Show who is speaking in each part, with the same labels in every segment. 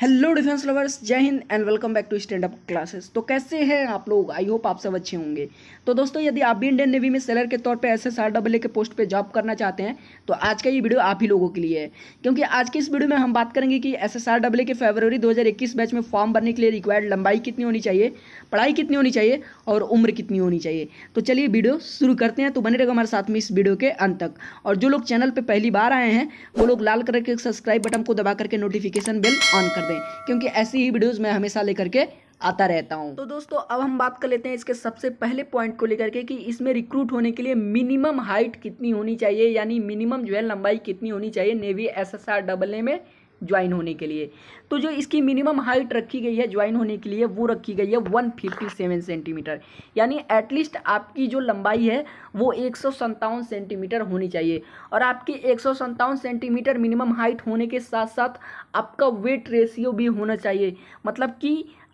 Speaker 1: hello defence lovers जय हिंद and welcome back to stand up classes तो कैसे हैं आप लोग आई होप आप सब अच्छे होंगे तो दोस्तों यदि आप भी इंडियन नेवी में सेलर के तौर पे S S R double A के पोस्ट पे जॉब करना चाहते हैं तो आज का ये वीडियो आप ही लोगों के लिए है क्योंकि आज की इस वीडियो में हम बात करेंगे कि S S R double A के फेबरवरी दो बैच में फॉर्म भरने के लिए रिक्वायर्ड लंबाई कितनी होनी चाहिए पढ़ाई कितनी होनी चाहिए और उम्र कितनी होनी चाहिए तो चलिए वीडियो शुरू करते हैं तो बने रहेगा हमारे साथ में इस वीडियो के अंत तक और जो लोग चैनल पर पहली बार आए हैं वो लोग लाल कलर के सब्सक्राइब बटन को दबा करके नोटिफिकेशन बिल ऑन कर दें क्योंकि ऐसी ही वीडियोज़ मैं हमेशा लेकर के आता रहता हूँ तो दोस्तों अब हम बात कर लेते हैं इसके सबसे पहले पॉइंट को लेकर के कि इसमें रिक्रूट होने के लिए मिनिमम हाइट कितनी होनी चाहिए यानी मिनिमम जो है लंबाई कितनी होनी चाहिए navy S S R double A में ज्वाइन होने के लिए तो जो इसकी मिनिमम हाइट रखी गई है ज्वाइन होने के लिए वो रखी गई है वन फिफ्टी सेवन सेंटीमीटर यानी एटलीस्ट आपकी जो लंबाई है वो एक सौ सत्तावन सेंटीमीटर होनी चाहिए और आपकी एक सौ सेंटीमीटर मिनिमम हाइट होने के साथ साथ आपका वेट रेशियो भी होना चाहिए मतलब कि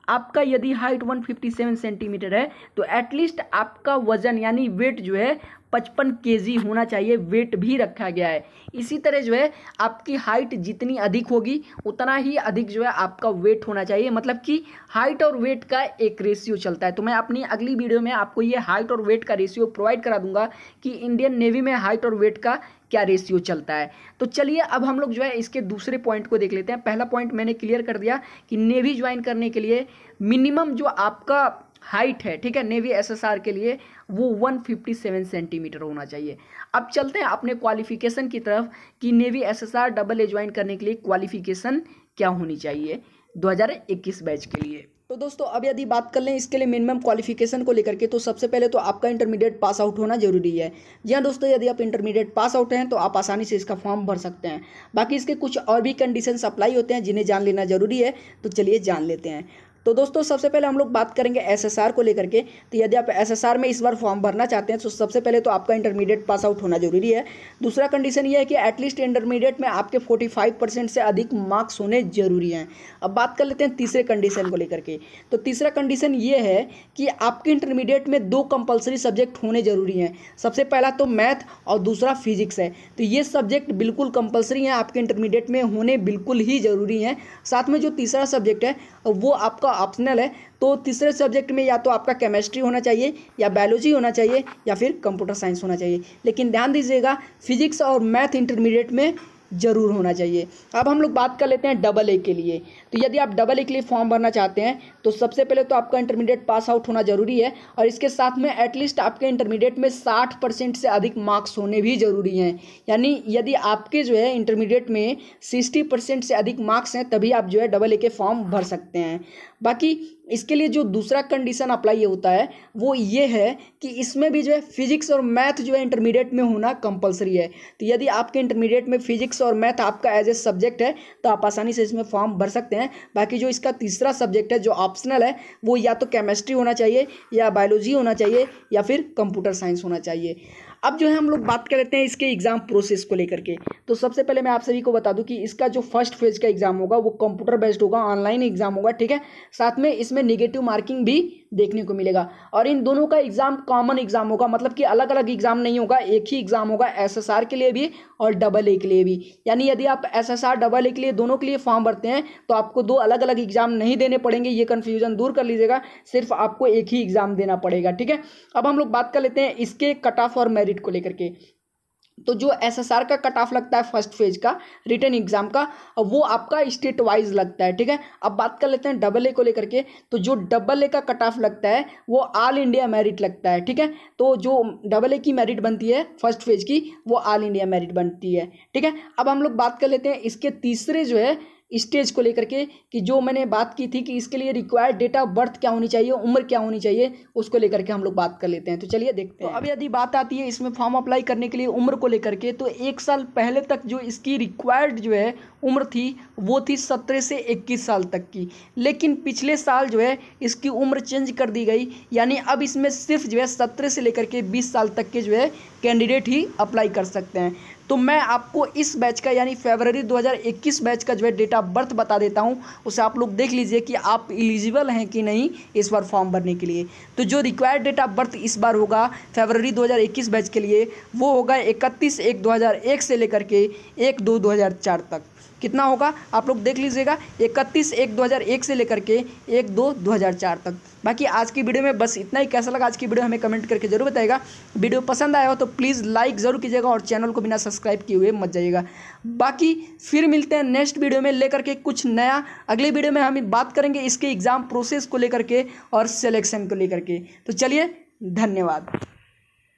Speaker 1: आपका यदि हाइट 157 सेंटीमीटर है तो एटलीस्ट आपका वजन यानी वेट जो है पचपन के होना चाहिए वेट भी रखा गया है इसी तरह जो है आपकी हाइट जितनी अधिक होगी उतना ही अधिक जो है आपका वेट होना चाहिए मतलब कि हाइट और वेट का एक रेशियो चलता है तो मैं अपनी अगली वीडियो में आपको ये हाइट और वेट का रेशियो प्रोवाइड करा दूंगा कि इंडियन नेवी में हाइट और वेट का क्या रेशियो चलता है तो चलिए अब हम लोग जो है इसके दूसरे पॉइंट को देख लेते हैं पहला पॉइंट मैंने क्लियर कर दिया कि नेवी ज्वाइन करने के लिए मिनिमम जो आपका हाइट है ठीक है नेवी एसएसआर के लिए वो 157 सेंटीमीटर होना चाहिए अब चलते हैं अपने क्वालिफिकेशन की तरफ कि navy SSR double A join करने के लिए क्वालिफिकेशन क्या होनी चाहिए 2021 बैच के लिए तो दोस्तों अब यदि बात कर लें इसके लिए मिनिमम क्वालिफिकेशन को लेकर के तो सबसे पहले तो आपका इंटरमीडिएट पास आउट होना जरूरी है हाँ दोस्तों यदि आप इंटरमीडिएट पास आउट हैं तो आप आसानी से इसका फॉर्म भर सकते हैं बाकी इसके कुछ और भी कंडीशन अप्लाई होते हैं जिन्हें जान लेना जरूरी है तो चलिए जान लेते हैं तो दोस्तों सबसे पहले हम लोग बात करेंगे एस को लेकर के तो यदि आप एस में इस बार फॉर्म भरना चाहते हैं तो सबसे पहले तो आपका इंटरमीडिएट पास आउट होना जरूरी है दूसरा कंडीशन ये है कि एटलीस्ट इंटरमीडिएट में आपके फोर्टी से अधिक मार्क्स होने जरूरी हैं अब बात कर लेते हैं तीसरे कंडीशन को लेकर के तो तीसरा कंडीशन ये है कि आपके इंटरमीडिएट में दो कंपल्सरी सब्जेक्ट होने जरूरी हैं सबसे पहला तो मैथ और दूसरा फिजिक्स है तो ये सब्जेक्ट बिल्कुल कंपलसरी हैं आपके इंटरमीडिएट में होने बिल्कुल ही ज़रूरी हैं साथ में जो तीसरा सब्जेक्ट है वो आपका ऑप्शनल है तो तीसरे सब्जेक्ट में या तो आपका केमिस्ट्री होना चाहिए या बायोलॉजी होना चाहिए या फिर कंप्यूटर साइंस होना चाहिए लेकिन ध्यान दीजिएगा फिजिक्स और मैथ इंटरमीडिएट में ज़रूर होना चाहिए अब हम लोग बात कर लेते हैं डबल ए के लिए तो यदि आप डबल ए के लिए फॉर्म भरना चाहते हैं तो सबसे पहले तो आपका इंटरमीडिएट पास आउट होना ज़रूरी है और इसके साथ में एटलीस्ट आपके इंटरमीडिएट में साठ परसेंट से अधिक मार्क्स होने भी ज़रूरी हैं यानी यदि आपके जो है इंटरमीडिएट में सिक्सटी परसेंट से अधिक मार्क्स हैं तभी आप जो है डबल ए के फॉर्म भर सकते हैं बाकी इसके लिए जो दूसरा कंडीशन अप्लाई होता है वो ये है कि इसमें भी जो है फिजिक्स और मैथ जो है इंटरमीडिएट में होना कंपलसरी है तो यदि आपके इंटरमीडिएट में फिजिक्स और मैथ आपका एज ए सब्जेक्ट है तो आप आसानी से इसमें फॉर्म भर सकते हैं बाकी जो इसका तीसरा सब्जेक्ट है जो ऑप्शनल है वो या तो केमिस्ट्री होना चाहिए या बायोलॉजी होना चाहिए या फिर कंप्यूटर साइंस होना चाहिए अब जो है हम लोग बात कर लेते हैं इसके एग्ज़ाम प्रोसेस को लेकर के तो सबसे पहले मैं आप सभी को बता दूं कि इसका जो फर्स्ट फेज का एग्ज़ाम होगा वो कंप्यूटर बेस्ड होगा ऑनलाइन एग्ज़ाम होगा ठीक है साथ में इसमें निगेटिव मार्किंग भी देखने को मिलेगा और इन दोनों का एग्ज़ाम कॉमन एग्ज़ाम होगा मतलब कि अलग अलग एग्ज़ाम नहीं होगा एक ही एग्ज़ाम होगा एसएसआर के लिए भी और डबल ए के लिए भी यानी यदि आप एसएसआर डबल ए के लिए दोनों के लिए फॉर्म भरते हैं तो आपको दो अलग अलग एग्ज़ाम नहीं देने पड़ेंगे ये कन्फ्यूजन दूर कर लीजिएगा सिर्फ आपको एक ही एग्ज़ाम देना पड़ेगा ठीक है अब हम लोग बात कर लेते हैं इसके कट ऑफ और मेरिट को लेकर के तो जो एसएसआर का कट ऑफ लगता है फर्स्ट फेज का रिटर्न एग्जाम का वो आपका स्टेट वाइज लगता है ठीक है अब बात कर लेते हैं डबल ए को लेकर के तो जो डबल ए का कट ऑफ लगता है वो ऑल इंडिया मेरिट लगता है ठीक है तो जो डबल ए की मेरिट बनती है फर्स्ट फेज की वो ऑल इंडिया मेरिट बनती है ठीक है अब हम लोग बात कर लेते हैं इसके तीसरे जो है स्टेज को लेकर के कि जो मैंने बात की थी कि इसके लिए रिक्वायर्ड डेट ऑफ बर्थ क्या होनी चाहिए उम्र क्या होनी चाहिए उसको लेकर के हम लोग बात कर लेते हैं तो चलिए देखते हैं तो अब यदि बात आती है इसमें फॉर्म अप्लाई करने के लिए उम्र को लेकर के तो एक साल पहले तक जो इसकी रिक्वायर्ड जो है उम्र थी वो थी सत्रह से इक्कीस साल तक की लेकिन पिछले साल जो है इसकी उम्र चेंज कर दी गई यानी अब इसमें सिर्फ जो है सत्रह से लेकर के बीस साल तक के जो है कैंडिडेट ही अप्लाई कर सकते हैं तो मैं आपको इस बैच का यानी फेबररी 2021 बैच का जो है डेट ऑफ बर्थ बता देता हूँ उसे आप लोग देख लीजिए कि आप इलिजिबल हैं कि नहीं इस बार फॉर्म भरने के लिए तो जो रिक्वायर्ड डेट ऑफ बर्थ इस बार होगा फेबररी 2021 बैच के लिए वो होगा इकतीस एक दो से लेकर के एक दो दो तक कितना होगा आप लोग देख लीजिएगा इकतीस एक दो हज़ार एक से लेकर के एक दो हज़ार चार तक बाकी आज की वीडियो में बस इतना ही कैसा लगा आज की वीडियो हमें कमेंट करके जरूर बताएगा वीडियो पसंद आया हो तो प्लीज़ लाइक ज़रूर कीजिएगा और चैनल को बिना सब्सक्राइब किए हुए मत जाइएगा बाकी फिर मिलते हैं नेक्स्ट वीडियो में लेकर के कुछ नया अगले वीडियो में हम बात करेंगे इसके एग्ज़ाम प्रोसेस को लेकर के और सेलेक्शन को लेकर के तो चलिए धन्यवाद